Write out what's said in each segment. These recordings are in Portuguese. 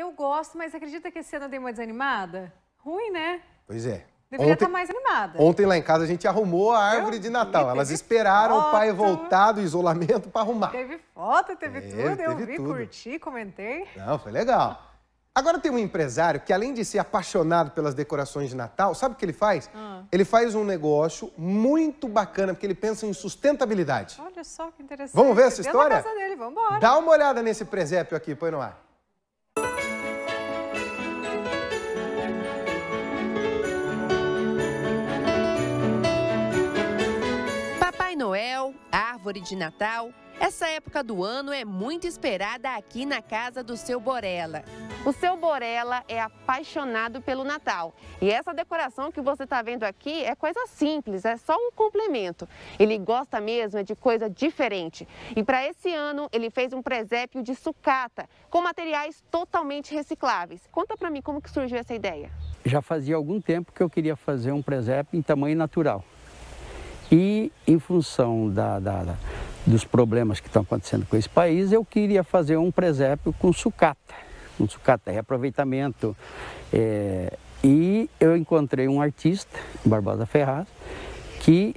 Eu gosto, mas acredita que esse ano eu dei uma desanimada? Ruim, né? Pois é. Deveria estar mais animada. Ontem lá em casa a gente arrumou a árvore eu, de Natal. Elas esperaram foto. o pai voltar do isolamento para arrumar. Teve foto, teve é, tudo. Teve eu vi, tudo. curti, comentei. Não, foi legal. Agora tem um empresário que, além de ser apaixonado pelas decorações de Natal, sabe o que ele faz? Ah. Ele faz um negócio muito bacana, porque ele pensa em sustentabilidade. Olha só que interessante. Vamos ver essa história? casa dele, vamos embora. Dá uma olhada nesse presépio aqui, põe no ar. árvore de Natal, essa época do ano é muito esperada aqui na casa do seu Borella. O seu Borella é apaixonado pelo Natal e essa decoração que você está vendo aqui é coisa simples, é só um complemento. Ele gosta mesmo é de coisa diferente e para esse ano ele fez um presépio de sucata com materiais totalmente recicláveis. Conta para mim como que surgiu essa ideia. Já fazia algum tempo que eu queria fazer um presépio em tamanho natural. E em função da, da, da, dos problemas que estão acontecendo com esse país, eu queria fazer um presépio com sucata, com sucata, reaproveitamento. É, e eu encontrei um artista, Barbosa Ferraz, que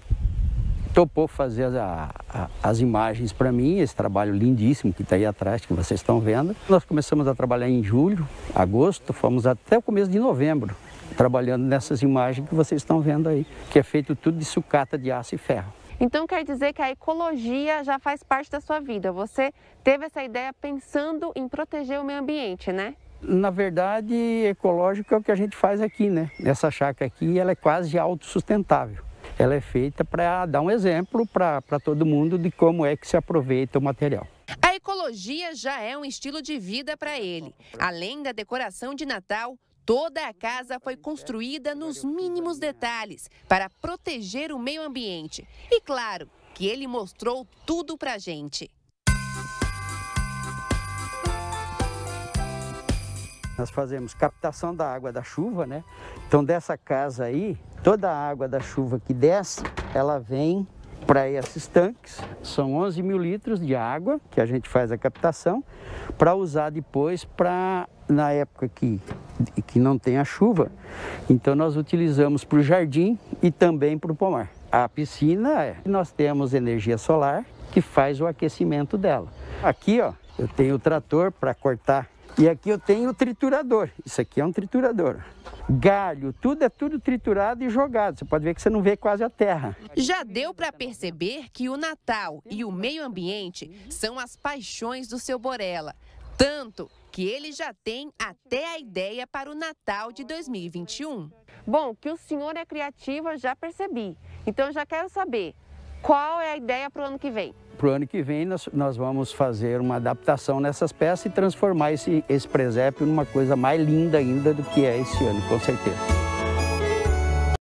topou fazer a, a, as imagens para mim, esse trabalho lindíssimo que está aí atrás, que vocês estão vendo. Nós começamos a trabalhar em julho, agosto, fomos até o começo de novembro, trabalhando nessas imagens que vocês estão vendo aí, que é feito tudo de sucata de aço e ferro. Então quer dizer que a ecologia já faz parte da sua vida. Você teve essa ideia pensando em proteger o meio ambiente, né? na verdade, ecológico é o que a gente faz aqui, né? Essa chácara aqui, ela é quase autossustentável ela é feita para dar um exemplo para todo mundo de como é que se aproveita o material. A ecologia já é um estilo de vida para ele. Além da decoração de Natal, Toda a casa foi construída nos mínimos detalhes para proteger o meio ambiente. E claro que ele mostrou tudo para gente. Nós fazemos captação da água da chuva, né? Então dessa casa aí, Toda a água da chuva que desce, ela vem para esses tanques. São 11 mil litros de água que a gente faz a captação para usar depois para na época que, que não tem a chuva. Então nós utilizamos para o jardim e também para o pomar. A piscina, é, nós temos energia solar que faz o aquecimento dela. Aqui, ó, eu tenho o trator para cortar e aqui eu tenho o triturador. Isso aqui é um triturador. Galho, tudo é tudo triturado e jogado. Você pode ver que você não vê quase a terra. Já deu para perceber que o Natal e o meio ambiente são as paixões do seu Borela. Tanto que ele já tem até a ideia para o Natal de 2021. Bom, que o senhor é criativo, eu já percebi. Então eu já quero saber qual é a ideia para o ano que vem? Para o ano que vem nós, nós, vamos fazer uma adaptação nessas peças e transformar esse, esse presépio numa coisa mais linda ainda do que é esse ano, com certeza.